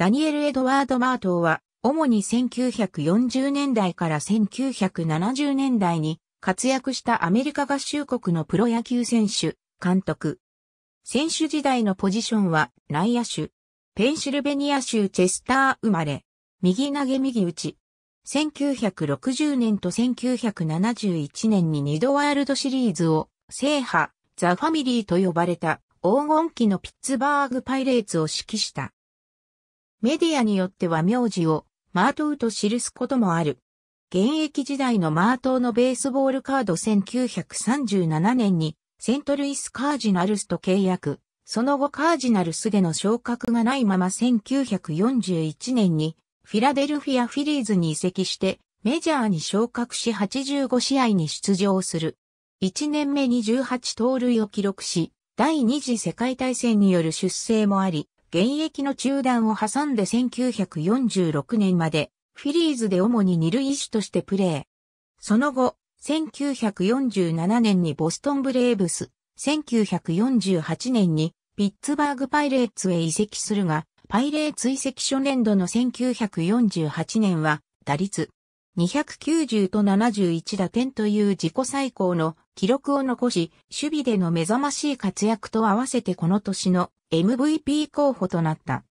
ダニエル・エドワード・マートーは、主に1940年代から1970年代に活躍したアメリカ合衆国のプロ野球選手、監督。選手時代のポジションは内野手。ペンシルベニア州チェスター生まれ。右投げ右打ち。1960年と1971年に二度ワールドシリーズを制覇、ザ・ファミリーと呼ばれた黄金期のピッツバーグパイレーツを指揮した。メディアによっては名字をマートウと記すこともある。現役時代のマートウのベースボールカード1937年にセントルイスカージナルスと契約。その後カージナルスでの昇格がないまま1941年にフィラデルフィア・フィリーズに移籍してメジャーに昇格し85試合に出場する。1年目に18盗塁を記録し、第二次世界大戦による出征もあり、現役の中断を挟んで1946年まで、フィリーズで主に二塁手としてプレー。その後、1947年にボストンブレーブス、1948年にピッツバーグパイレーツへ移籍するが、パイレーツ移籍初年度の1948年は、打率290と71打点という自己最高の記録を残し、守備での目覚ましい活躍と合わせてこの年の MVP 候補となった。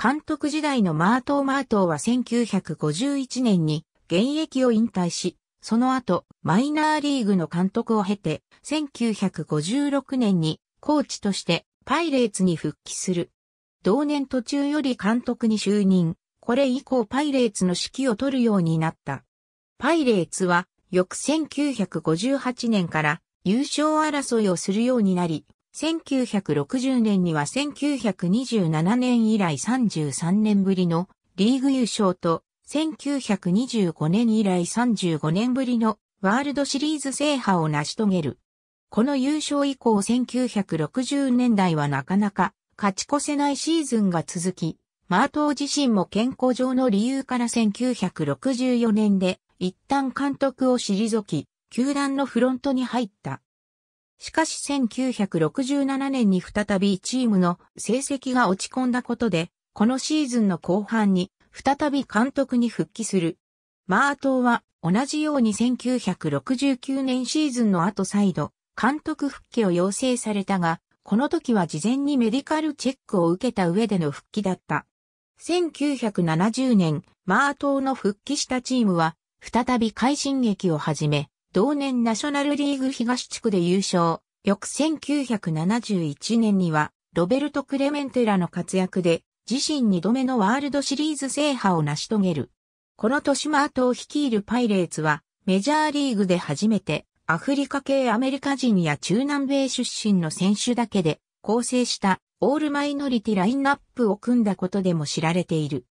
監督時代のマートー・マートーは1951年に現役を引退し、その後、マイナーリーグの監督を経て、1956年にコーチとしてパイレーツに復帰する。同年途中より監督に就任。これ以降パイレーツの指揮を取るようになった。パイレーツは、翌1958年から優勝争いをするようになり、1960年には1927年以来33年ぶりのリーグ優勝と、1925年以来35年ぶりのワールドシリーズ制覇を成し遂げる。この優勝以降1960年代はなかなか勝ち越せないシーズンが続き、マートー自身も健康上の理由から1964年で一旦監督を退き、球団のフロントに入った。しかし1967年に再びチームの成績が落ち込んだことで、このシーズンの後半に再び監督に復帰する。マートーは同じように1969年シーズンの後再度、監督復帰を要請されたが、この時は事前にメディカルチェックを受けた上での復帰だった。1970年、マー島の復帰したチームは、再び快進撃を始め、同年ナショナルリーグ東地区で優勝。翌1971年には、ロベルト・クレメンテラの活躍で、自身2度目のワールドシリーズ制覇を成し遂げる。この年マートを率いるパイレーツは、メジャーリーグで初めて、アフリカ系アメリカ人や中南米出身の選手だけで構成したオールマイノリティラインナップを組んだことでも知られている。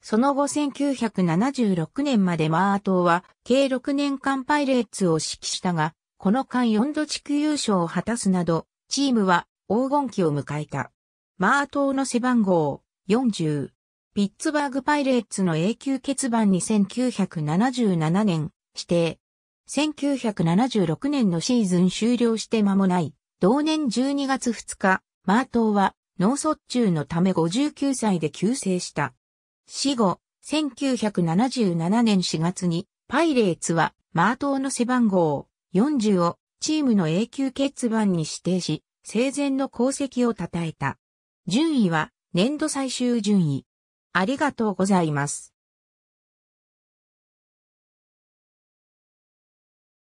その後1976年までマートは計6年間パイレーツを指揮したが、この間4度地区優勝を果たすなど、チームは黄金期を迎えた。マートの背番号40。ピッツバーグパイレーツの永久欠番に1977年指定。1976年のシーズン終了して間もない、同年12月2日、マートは脳卒中のため59歳で急逝した。死後、1977年4月に、パイレーツは、マートーの背番号40をチームの永久欠番に指定し、生前の功績を称えた。順位は、年度最終順位。ありがとうございます。